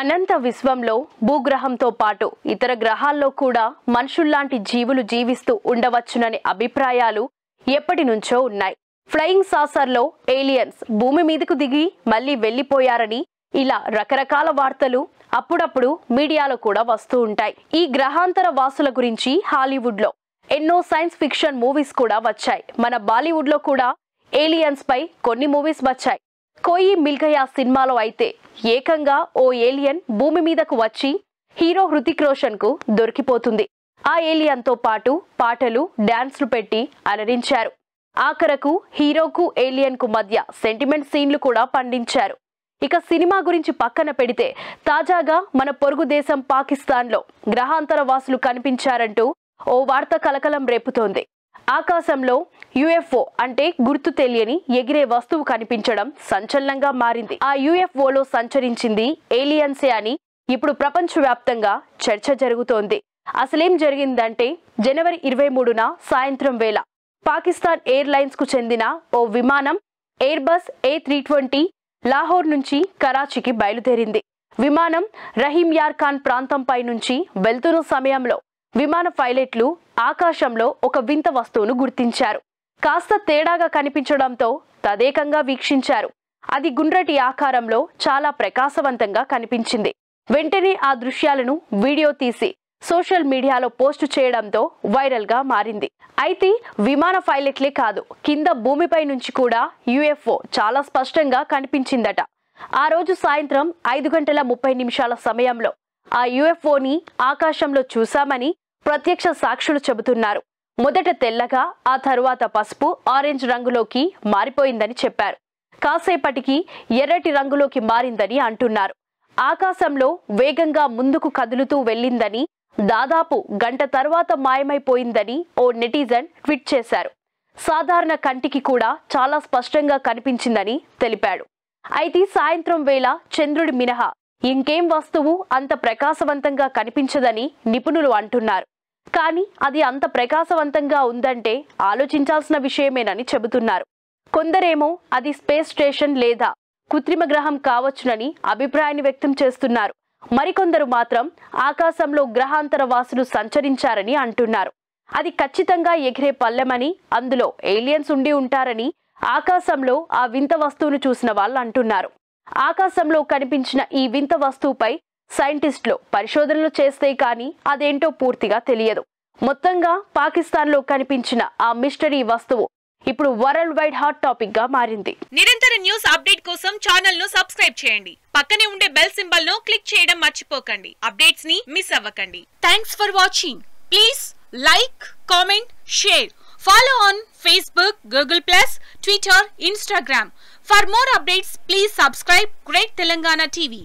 అనంత విశ్వంలో భూగ్రహంతో పాటు ఇతర గ్రహాల్లో కూడా మనుషుల్లాంటి జీవులు జీవిస్తూ ఉండవచ్చుననే అభిప్రాయాలు ఎప్పటి నుంచో ఉన్నాయి ఫ్లయింగ్ సాసర్లో ఏలియన్స్ భూమి మీదకు దిగి మళ్ళీ వెళ్ళిపోయారని ఇలా రకరకాల వార్తలు అప్పుడప్పుడు మీడియాలో కూడా వస్తూ ఉంటాయి ఈ గ్రహాంతర వాసుల గురించి హాలీవుడ్లో ఎన్నో సైన్స్ ఫిక్షన్ మూవీస్ కూడా వచ్చాయి మన బాలీవుడ్లో కూడా ఏలియన్స్ పై కొన్ని మూవీస్ వచ్చాయి కొయ్యి మిల్గయా సినిమాలో అయితే ఏకంగా ఓ ఏలియన్ భూమి మీదకు వచ్చి హీరో హృతిక్ రోషన్కు దొరికిపోతుంది ఆ ఏలియన్తో పాటు పాటలు డ్యాన్స్లు పెట్టి అలరించారు ఆఖరకు హీరోకు ఏలియన్కు మధ్య సెంటిమెంట్ సీన్లు కూడా పండించారు ఇక సినిమా గురించి పక్కన పెడితే తాజాగా మన పొరుగు దేశం పాకిస్తాన్లో గ్రహాంతర వాసులు కనిపించారంటూ ఓ వార్త కలకలం రేపుతోంది ఆకాశంలో యుఎఫ్ఓ అంటే గుర్తు తెలియని ఎగిరే వస్తువు కనిపించడం సంచలనంగా మారింది ఆ యుఎఫ్ఓలో సంచరించింది ఏలియన్సే అని ఇప్పుడు ప్రపంచవ్యాప్తంగా చర్చ జరుగుతోంది అసలేం జరిగిందంటే జనవరి ఇరవై మూడున సాయంత్రం వేళ పాకిస్తాన్ ఎయిర్లైన్స్కు చెందిన ఓ విమానం airbus A three twenty Lahore నుంచి కరాచీకి బయలుదేరింది విమానం రహీం యార్ ఖాన్ ప్రాంతంపై నుంచి వెళ్తున్న సమయంలో విమాన పైలట్లు ఆకాశంలో ఒక వింత వస్తువును గుర్తించారు కాస్త తేడాగా కనిపించడంతో తదేకంగా వీక్షించారు అది గుండ్రటి ఆకారంలో చాలా ప్రకాశవంతంగా కనిపించింది వెంటనే ఆ దృశ్యాలను వీడియో తీసి సోషల్ మీడియాలో పోస్టు చేయడంతో వైరల్గా మారింది అయితే విమాన పైలట్లే కాదు కింద భూమిపై నుంచి కూడా యుఎఫ్ఓ చాలా స్పష్టంగా కనిపించిందట ఆ రోజు సాయంత్రం ఐదు గంటల ముప్పై నిమిషాల సమయంలో ఆ యుఎఫ్ఓని ఆకాశంలో చూశామని ప్రత్యక్ష సాక్షులు చెబుతున్నారు మొదట తెల్లగా ఆ తరువాత పసుపు ఆరెంజ్ రంగులోకి మారిపోయిందని చెప్పారు కాసేపటికి ఎర్రటి రంగులోకి మారిందని అంటున్నారు ఆకాశంలో వేగంగా ముందుకు కదులుతూ వెళ్ళిందని దాదాపు గంట తర్వాత మాయమైపోయిందని ఓ నెటిజన్ ట్వీట్ చేశారు సాధారణ కంటికి కూడా చాలా స్పష్టంగా కనిపించిందని తెలిపాడు అయితే సాయంత్రం వేళ చంద్రుడి మినహా ఇంకేం వస్తువు అంత ప్రకాశవంతంగా కనిపించదని నిపుణులు అంటున్నారు కానీ అది అంత ప్రకాశవంతంగా ఉందంటే ఆలోచించాల్సిన విషయమేనని చెబుతున్నారు కొందరేమో అది స్పేస్ స్టేషన్ లేదా కృత్రిమ గ్రహం కావచ్చునని అభిప్రాయాన్ని వ్యక్తం చేస్తున్నారు మరికొందరు మాత్రం ఆకాశంలో గ్రహాంతర వాసులు సంచరించారని అంటున్నారు అది ఖచ్చితంగా ఎగిరే పల్లెమని అందులో ఏలియన్స్ ఉండి ఉంటారని ఆకాశంలో ఆ వింత వస్తువును చూసిన వాళ్ళు అంటున్నారు ఆకాశంలో కనిపించిన ఈ వింత వస్తువుపై సైంటిస్టులు పరిశోధనలు చేస్తే కానీ అదేంటో పూర్తిగా తెలియదు మొత్తంగా పాకిస్తాన్లో కనిపించిన ఆ మిస్టరీ వస్తువు ఇప్పుడు వరల్డ్ వైడ్ హాట్ టాపిక్ గా మారింది నిరంతర న్యూస్ అప్డేట్ కోసం ఛానల్ ను సబ్స్క్రైబ్ చేయండి పక్కనే ఉండే బెల్ సింబల్ ను క్లిక్ చేయడం మర్చిపోకండి అప్డేట్స్ ని మిస్ అవ్వకండి thanks for watching please like comment share follow on Facebook Google plus Twitter Instagram for more updates please subscribe great Telangana TV